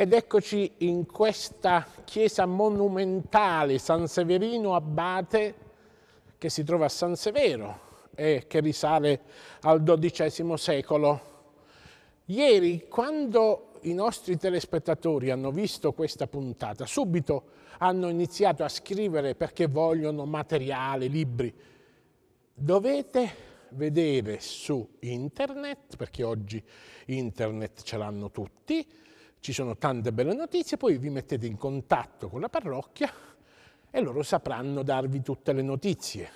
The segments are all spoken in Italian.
Ed eccoci in questa chiesa monumentale San Severino Abate che si trova a San Severo e che risale al XII secolo. Ieri, quando i nostri telespettatori hanno visto questa puntata, subito hanno iniziato a scrivere perché vogliono materiale, libri. Dovete vedere su internet, perché oggi internet ce l'hanno tutti, ci sono tante belle notizie, poi vi mettete in contatto con la parrocchia e loro sapranno darvi tutte le notizie.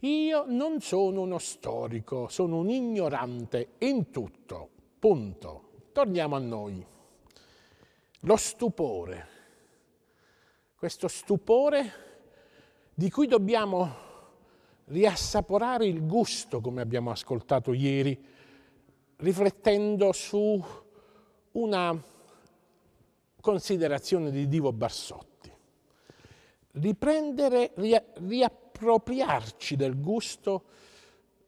Io non sono uno storico, sono un ignorante in tutto. Punto. Torniamo a noi. Lo stupore. Questo stupore di cui dobbiamo riassaporare il gusto, come abbiamo ascoltato ieri, riflettendo su una considerazione di Divo Barsotti. Riprendere, ria, riappropriarci del gusto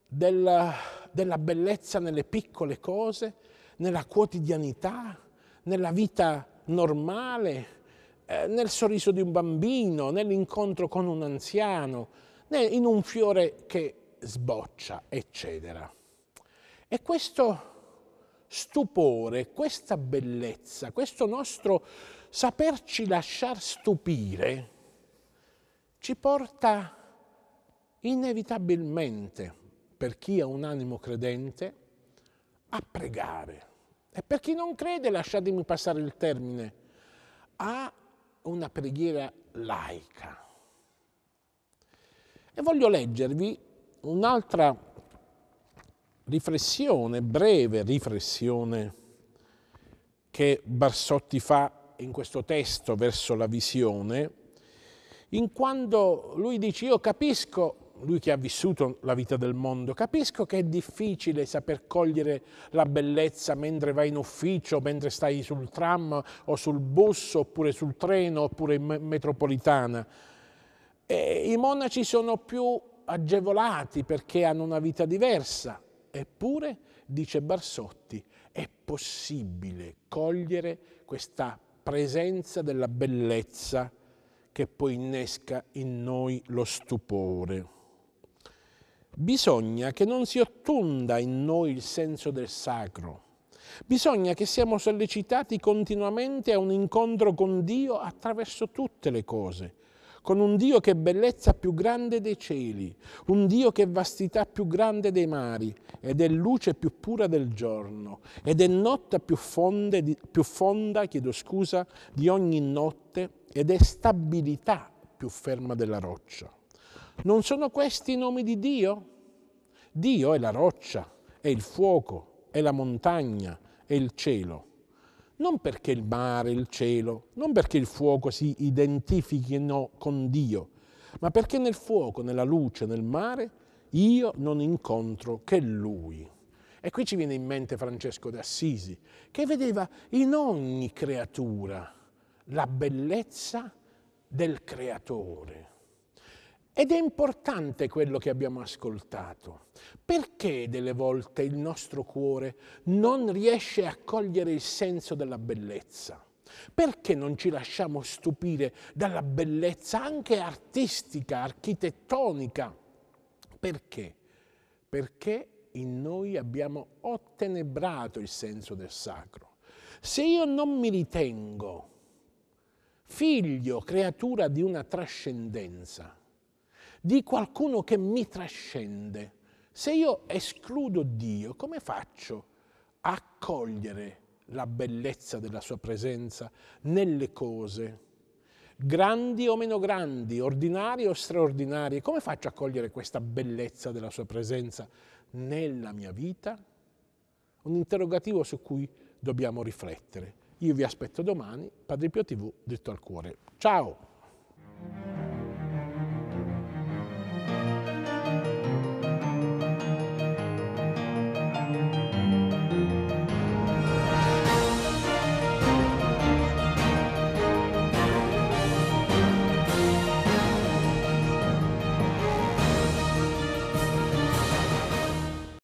della, della bellezza nelle piccole cose, nella quotidianità, nella vita normale, eh, nel sorriso di un bambino, nell'incontro con un anziano, in un fiore che sboccia, eccetera. E questo stupore, questa bellezza, questo nostro saperci lasciar stupire, ci porta inevitabilmente, per chi ha un animo credente, a pregare. E per chi non crede, lasciatemi passare il termine, a una preghiera laica. E voglio leggervi un'altra riflessione, breve riflessione che Barsotti fa in questo testo verso la visione, in quando lui dice io capisco lui che ha vissuto la vita del mondo, capisco che è difficile saper cogliere la bellezza mentre vai in ufficio, mentre stai sul tram o sul bus oppure sul treno oppure in metropolitana. E I monaci sono più agevolati perché hanno una vita diversa, Eppure, dice Barsotti, è possibile cogliere questa presenza della bellezza che poi innesca in noi lo stupore. Bisogna che non si ottunda in noi il senso del sacro. Bisogna che siamo sollecitati continuamente a un incontro con Dio attraverso tutte le cose, con un Dio che è bellezza più grande dei cieli, un Dio che è vastità più grande dei mari, ed è luce più pura del giorno, ed è notte più, fonde, più fonda, chiedo scusa, di ogni notte, ed è stabilità più ferma della roccia. Non sono questi i nomi di Dio? Dio è la roccia, è il fuoco, è la montagna, è il cielo non perché il mare, il cielo, non perché il fuoco si identifichino con Dio, ma perché nel fuoco, nella luce, nel mare, io non incontro che Lui. E qui ci viene in mente Francesco d'Assisi, che vedeva in ogni creatura la bellezza del creatore. Ed è importante quello che abbiamo ascoltato. Perché delle volte il nostro cuore non riesce a cogliere il senso della bellezza? Perché non ci lasciamo stupire dalla bellezza anche artistica, architettonica? Perché? Perché in noi abbiamo ottenebrato il senso del sacro. Se io non mi ritengo figlio, creatura di una trascendenza, di qualcuno che mi trascende. Se io escludo Dio, come faccio a cogliere la bellezza della sua presenza nelle cose, grandi o meno grandi, ordinarie o straordinarie? Come faccio a cogliere questa bellezza della sua presenza nella mia vita? Un interrogativo su cui dobbiamo riflettere. Io vi aspetto domani, Padre Pio TV, detto al cuore. Ciao!